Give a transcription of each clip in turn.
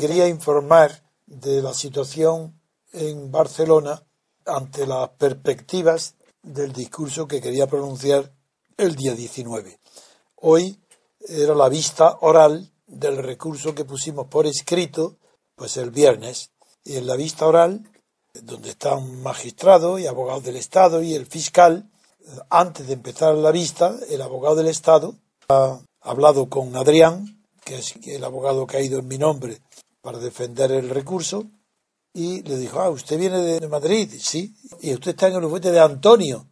Quería informar de la situación en Barcelona ante las perspectivas del discurso que quería pronunciar el día 19. Hoy era la vista oral del recurso que pusimos por escrito, pues el viernes. Y en la vista oral, donde están magistrados y abogados del Estado y el fiscal, antes de empezar la vista, el abogado del Estado ha hablado con Adrián, que es el abogado que ha ido en mi nombre para defender el recurso y le dijo, ah, usted viene de Madrid, sí, y usted está en el bufete de Antonio,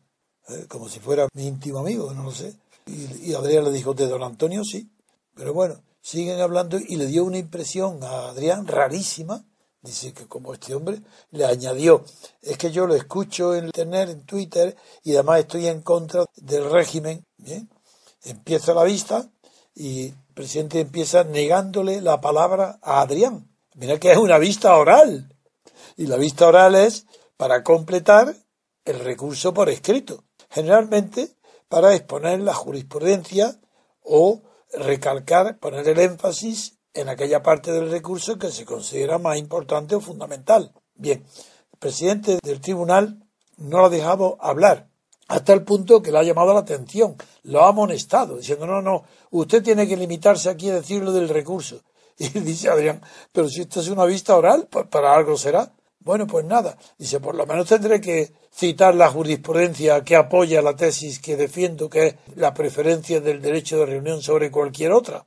eh, como si fuera mi íntimo amigo, no lo sé. Y, Adrián le dijo, de don Antonio, sí. Pero bueno, siguen hablando y le dio una impresión a Adrián rarísima. Dice que como este hombre le añadió, es que yo lo escucho en internet, en Twitter, y además estoy en contra del régimen. Bien, empieza la vista y presidente empieza negándole la palabra a Adrián. Mira que es una vista oral. Y la vista oral es para completar el recurso por escrito. Generalmente para exponer la jurisprudencia o recalcar, poner el énfasis en aquella parte del recurso que se considera más importante o fundamental. Bien, el presidente del tribunal no lo dejaba hablar hasta el punto que le ha llamado la atención, lo ha amonestado, diciendo, no, no, usted tiene que limitarse aquí a decirlo del recurso. Y dice Adrián, pero si esto es una vista oral, para algo será. Bueno, pues nada. Dice, por lo menos tendré que citar la jurisprudencia que apoya la tesis que defiendo, que es la preferencia del derecho de reunión sobre cualquier otra.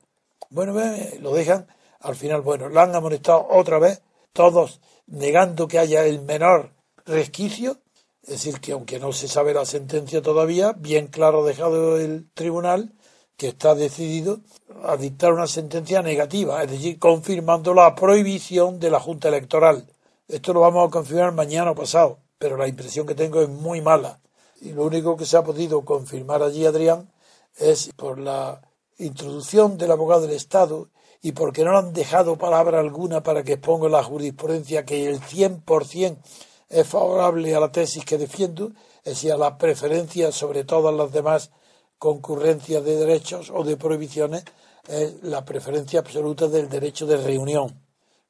Bueno, lo dejan. Al final, bueno, la han amonestado otra vez, todos negando que haya el menor resquicio es decir, que aunque no se sabe la sentencia todavía, bien claro ha dejado el tribunal que está decidido a dictar una sentencia negativa, es decir, confirmando la prohibición de la Junta Electoral. Esto lo vamos a confirmar mañana o pasado, pero la impresión que tengo es muy mala. Y lo único que se ha podido confirmar allí, Adrián, es por la introducción del abogado del Estado y porque no han dejado palabra alguna para que exponga la jurisprudencia que el 100% es favorable a la tesis que defiendo, es decir, a la preferencia sobre todas las demás concurrencias de derechos o de prohibiciones, es la preferencia absoluta del derecho de reunión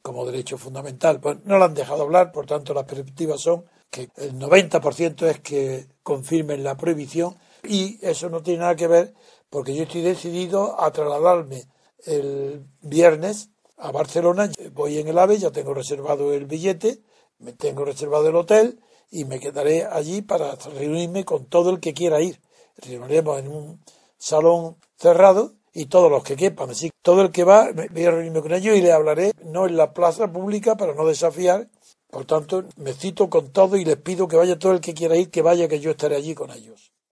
como derecho fundamental. Pues no la han dejado hablar, por tanto las perspectivas son que el 90% es que confirmen la prohibición y eso no tiene nada que ver porque yo estoy decidido a trasladarme el viernes a Barcelona, voy en el AVE, ya tengo reservado el billete, me tengo reservado el hotel y me quedaré allí para reunirme con todo el que quiera ir. Reuniremos en un salón cerrado y todos los que quepan. Así todo el que va, voy a reunirme con ellos y le hablaré, no en la plaza pública para no desafiar. Por tanto, me cito con todo y les pido que vaya todo el que quiera ir, que vaya, que yo estaré allí con ellos.